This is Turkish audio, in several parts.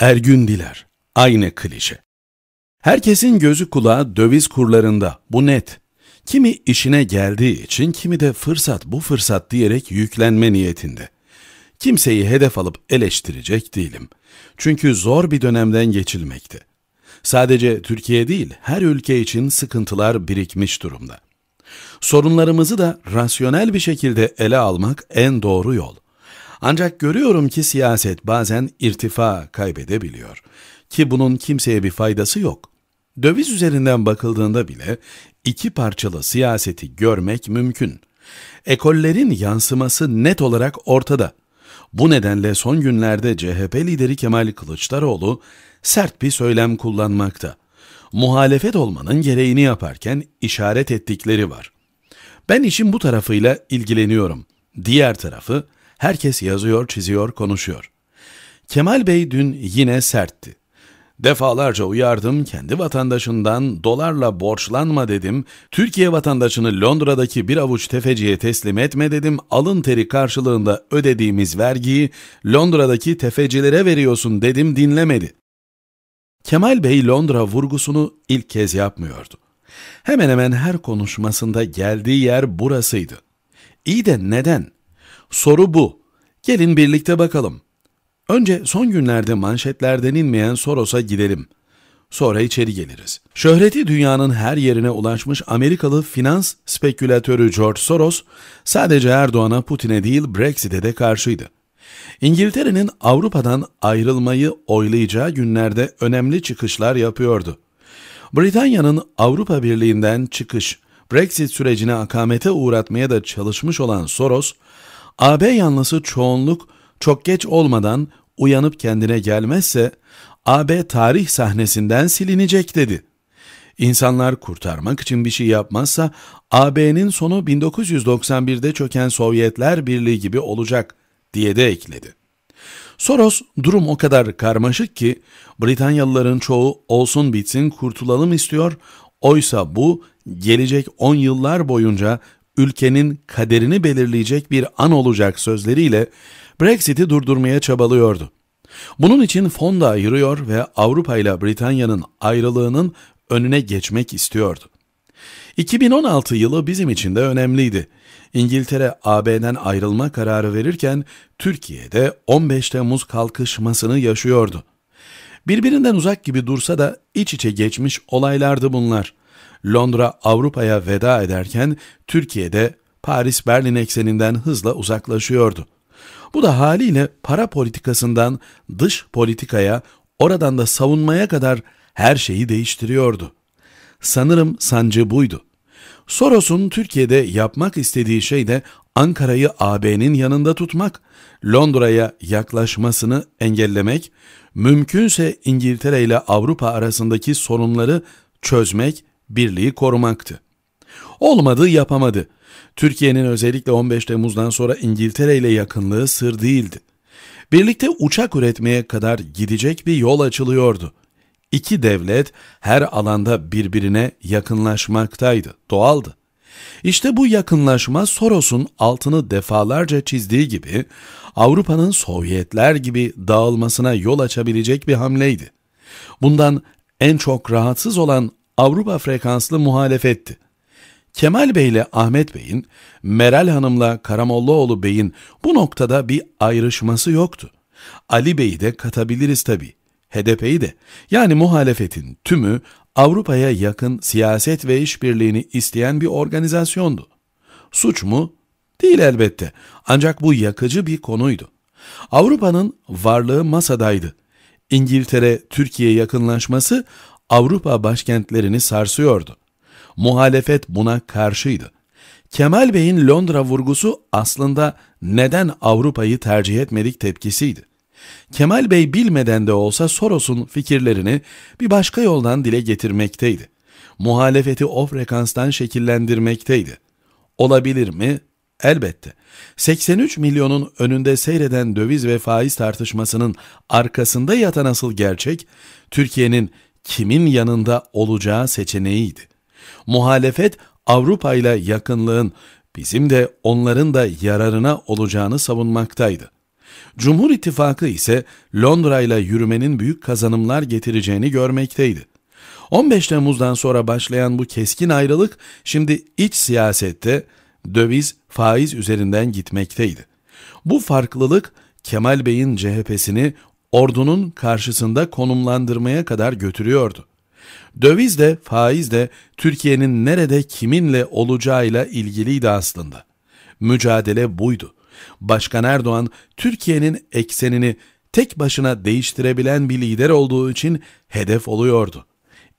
Ergün Diler, aynı klişe. Herkesin gözü kulağı döviz kurlarında, bu net. Kimi işine geldiği için, kimi de fırsat bu fırsat diyerek yüklenme niyetinde. Kimseyi hedef alıp eleştirecek değilim. Çünkü zor bir dönemden geçilmekte. Sadece Türkiye değil, her ülke için sıkıntılar birikmiş durumda. Sorunlarımızı da rasyonel bir şekilde ele almak en doğru yol.'' Ancak görüyorum ki siyaset bazen irtifa kaybedebiliyor. Ki bunun kimseye bir faydası yok. Döviz üzerinden bakıldığında bile iki parçalı siyaseti görmek mümkün. Ekollerin yansıması net olarak ortada. Bu nedenle son günlerde CHP lideri Kemal Kılıçdaroğlu sert bir söylem kullanmakta. Muhalefet olmanın gereğini yaparken işaret ettikleri var. Ben işin bu tarafıyla ilgileniyorum. Diğer tarafı Herkes yazıyor, çiziyor, konuşuyor. Kemal Bey dün yine sertti. Defalarca uyardım, kendi vatandaşından dolarla borçlanma dedim, Türkiye vatandaşını Londra'daki bir avuç tefeciye teslim etme dedim, alın teri karşılığında ödediğimiz vergiyi Londra'daki tefecilere veriyorsun dedim dinlemedi. Kemal Bey Londra vurgusunu ilk kez yapmıyordu. Hemen hemen her konuşmasında geldiği yer burasıydı. İyi de neden? Soru bu. Gelin birlikte bakalım. Önce son günlerde manşetlerden inmeyen Soros'a gidelim. Sonra içeri geliriz. Şöhreti dünyanın her yerine ulaşmış Amerikalı finans spekülatörü George Soros, sadece Erdoğan'a Putin'e değil Brexit'e de karşıydı. İngiltere'nin Avrupa'dan ayrılmayı oylayacağı günlerde önemli çıkışlar yapıyordu. Britanya'nın Avrupa Birliği'nden çıkış, Brexit sürecini akamete uğratmaya da çalışmış olan Soros, AB yanlısı çoğunluk çok geç olmadan uyanıp kendine gelmezse AB tarih sahnesinden silinecek dedi. İnsanlar kurtarmak için bir şey yapmazsa AB'nin sonu 1991'de çöken Sovyetler Birliği gibi olacak diye de ekledi. Soros durum o kadar karmaşık ki Britanyalıların çoğu olsun bitsin kurtulalım istiyor. Oysa bu gelecek 10 yıllar boyunca ülkenin kaderini belirleyecek bir an olacak sözleriyle Brexit'i durdurmaya çabalıyordu. Bunun için fonda ayırıyor ve Avrupa ile Britanya'nın ayrılığının önüne geçmek istiyordu. 2016 yılı bizim için de önemliydi. İngiltere AB'den ayrılma kararı verirken Türkiye'de 15 Temmuz kalkışmasını yaşıyordu. Birbirinden uzak gibi dursa da iç içe geçmiş olaylardı bunlar. Londra Avrupa'ya veda ederken Türkiye'de Paris-Berlin ekseninden hızla uzaklaşıyordu. Bu da haliyle para politikasından dış politikaya, oradan da savunmaya kadar her şeyi değiştiriyordu. Sanırım sancı buydu. Soros'un Türkiye'de yapmak istediği şey de Ankara'yı AB'nin yanında tutmak, Londra'ya yaklaşmasını engellemek, mümkünse İngiltere ile Avrupa arasındaki sorunları çözmek birliği korumaktı. Olmadı yapamadı. Türkiye'nin özellikle 15 Temmuz'dan sonra İngiltere ile yakınlığı sır değildi. Birlikte uçak üretmeye kadar gidecek bir yol açılıyordu. İki devlet her alanda birbirine yakınlaşmaktaydı, doğaldı. İşte bu yakınlaşma Soros'un altını defalarca çizdiği gibi Avrupa'nın Sovyetler gibi dağılmasına yol açabilecek bir hamleydi. Bundan en çok rahatsız olan Avrupa frekanslı muhalefetti. Kemal Bey ile Ahmet Bey'in, Meral Hanım'la Karamollaoğlu Bey'in bu noktada bir ayrışması yoktu. Ali Bey'i de katabiliriz tabii. HDP'yi de yani muhalefetin tümü Avrupa'ya yakın siyaset ve işbirliğini isteyen bir organizasyondu. Suç mu? Değil elbette. Ancak bu yakıcı bir konuydu. Avrupa'nın varlığı masadaydı. İngiltere Türkiye yakınlaşması Avrupa başkentlerini sarsıyordu. Muhalefet buna karşıydı. Kemal Bey'in Londra vurgusu aslında neden Avrupa'yı tercih etmedik tepkisiydi. Kemal Bey bilmeden de olsa Soros'un fikirlerini bir başka yoldan dile getirmekteydi. Muhalefeti o frekanstan şekillendirmekteydi. Olabilir mi? Elbette. 83 milyonun önünde seyreden döviz ve faiz tartışmasının arkasında yatan asıl gerçek, Türkiye'nin kimin yanında olacağı seçeneğiydi. Muhalefet Avrupa ile yakınlığın bizim de onların da yararına olacağını savunmaktaydı. Cumhur İttifakı ise Londra ile yürümenin büyük kazanımlar getireceğini görmekteydi. 15 Temmuz'dan sonra başlayan bu keskin ayrılık şimdi iç siyasette döviz faiz üzerinden gitmekteydi. Bu farklılık Kemal Bey'in CHP'sini ordunun karşısında konumlandırmaya kadar götürüyordu. Döviz de faiz de Türkiye'nin nerede kiminle olacağıyla ilgiliydi aslında. Mücadele buydu. Başkan Erdoğan Türkiye'nin eksenini tek başına değiştirebilen bir lider olduğu için hedef oluyordu.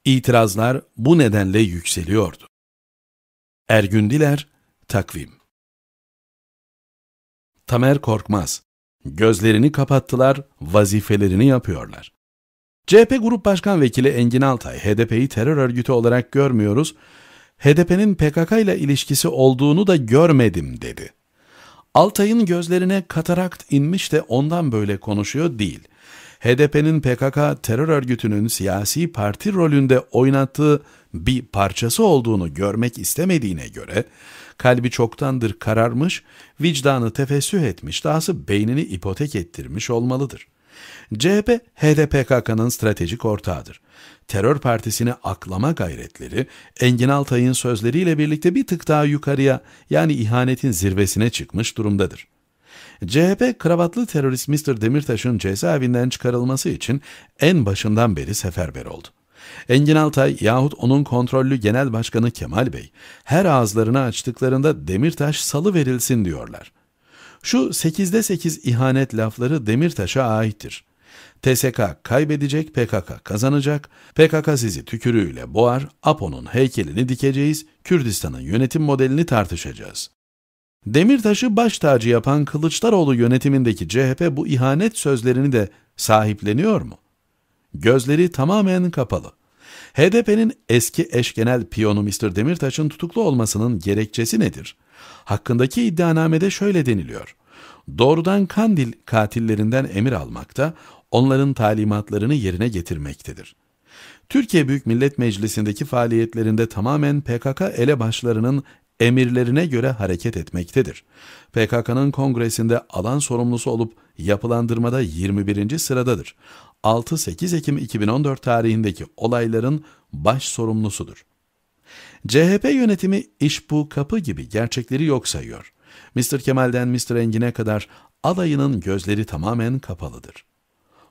İtirazlar bu nedenle yükseliyordu. Ergün Diler, Takvim Tamer Korkmaz Gözlerini kapattılar, vazifelerini yapıyorlar. CHP Grup Başkan Vekili Engin Altay, HDP'yi terör örgütü olarak görmüyoruz, HDP'nin PKK ile ilişkisi olduğunu da görmedim dedi. Altay'ın gözlerine katarakt inmiş de ondan böyle konuşuyor değil. HDP'nin PKK terör örgütünün siyasi parti rolünde oynattığı bir parçası olduğunu görmek istemediğine göre, kalbi çoktandır kararmış, vicdanı tefessüh etmiş, dahası beynini ipotek ettirmiş olmalıdır. CHP, HDP-PKK'nın stratejik ortağıdır. Terör partisini aklama gayretleri, Engin Altay'ın sözleriyle birlikte bir tık daha yukarıya, yani ihanetin zirvesine çıkmış durumdadır. CHP kravatlı terörist Mr. Demirtaş'ın cezaevinden çıkarılması için en başından beri seferber oldu. Engin Altay yahut onun kontrollü genel başkanı Kemal Bey her ağızlarını açtıklarında Demirtaş salı verilsin diyorlar. Şu 8'de 8 ihanet lafları Demirtaş'a aittir. TSK kaybedecek, PKK kazanacak, PKK sizi tükürüğüyle boğar, APO'nun heykelini dikeceğiz, Kürdistan'ın yönetim modelini tartışacağız. Demirtaş'ı baş tacı yapan Kılıçdaroğlu yönetimindeki CHP bu ihanet sözlerini de sahipleniyor mu? Gözleri tamamen kapalı. HDP'nin eski eş genel piyonu Mr. Demirtaş'ın tutuklu olmasının gerekçesi nedir? Hakkındaki iddianamede şöyle deniliyor. Doğrudan Kandil katillerinden emir almakta, onların talimatlarını yerine getirmektedir. Türkiye Büyük Millet Meclisi'ndeki faaliyetlerinde tamamen PKK elebaşlarının emirlerine göre hareket etmektedir. PKK'nın kongresinde alan sorumlusu olup yapılandırmada 21. sıradadır. 6-8 Ekim 2014 tarihindeki olayların baş sorumlusudur. CHP yönetimi iş bu kapı gibi gerçekleri yok sayıyor. Mr. Kemal'den Mr. Engin'e kadar alayının gözleri tamamen kapalıdır.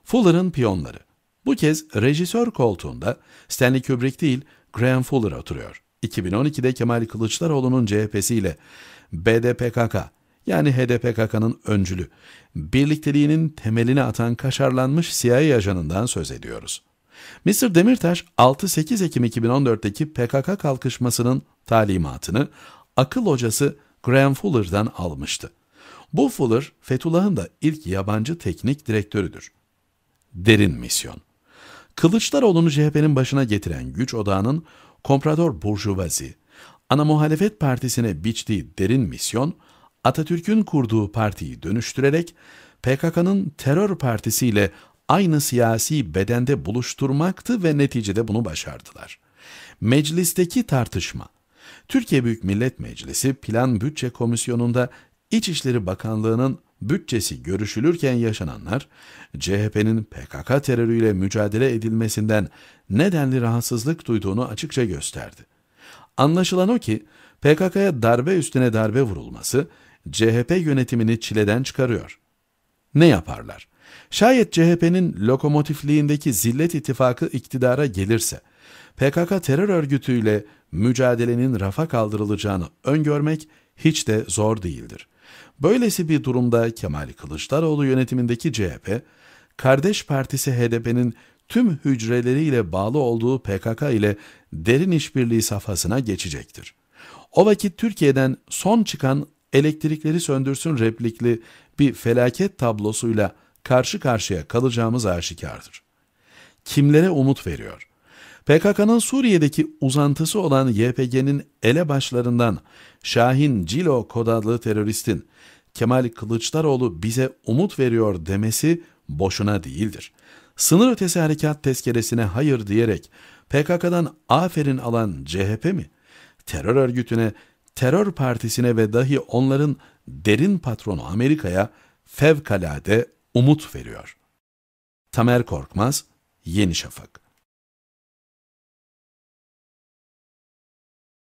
Fuller'ın piyonları. Bu kez rejisör koltuğunda Stanley Kubrick değil Graham Fuller oturuyor. 2012'de Kemal Kılıçdaroğlu'nun CHP'siyle BDPKK yani HDPKK'nın öncülü birlikteliğinin temelini atan kaşarlanmış CIA ajanından söz ediyoruz. Mr. Demirtaş 6-8 Ekim 2014'teki PKK kalkışmasının talimatını akıl hocası Graham Fuller'dan almıştı. Bu Fuller, Fethullah'ın da ilk yabancı teknik direktörüdür. Derin misyon. Kılıçdaroğlu'nu CHP'nin başına getiren güç odağının komprador burjuvazi, ana muhalefet partisine biçtiği derin misyon, Atatürk'ün kurduğu partiyi dönüştürerek PKK'nın terör partisiyle aynı siyasi bedende buluşturmaktı ve neticede bunu başardılar. Meclisteki tartışma Türkiye Büyük Millet Meclisi Plan Bütçe Komisyonu'nda İçişleri Bakanlığı'nın bütçesi görüşülürken yaşananlar, CHP'nin PKK terörüyle mücadele edilmesinden nedenli rahatsızlık duyduğunu açıkça gösterdi. Anlaşılan o ki, PKK'ya darbe üstüne darbe vurulması, CHP yönetimini çileden çıkarıyor. Ne yaparlar? Şayet CHP'nin lokomotifliğindeki zillet ittifakı iktidara gelirse, PKK terör örgütüyle mücadelenin rafa kaldırılacağını öngörmek hiç de zor değildir. Böylesi bir durumda Kemal Kılıçdaroğlu yönetimindeki CHP, kardeş partisi HDP'nin tüm hücreleriyle bağlı olduğu PKK ile derin işbirliği safhasına geçecektir. O vakit Türkiye'den son çıkan elektrikleri söndürsün replikli bir felaket tablosuyla karşı karşıya kalacağımız aşikardır. Kimlere umut veriyor? PKK'nın Suriye'deki uzantısı olan YPG'nin elebaşlarından Şahin Cilo Kodadlı teröristin Kemal Kılıçdaroğlu bize umut veriyor demesi boşuna değildir. Sınır ötesi harekat tezkeresine hayır diyerek PKK'dan aferin alan CHP mi? Terör örgütüne, terör partisine ve dahi onların derin patronu Amerika'ya fevkalade umut veriyor. Tamer Korkmaz, Yeni Şafak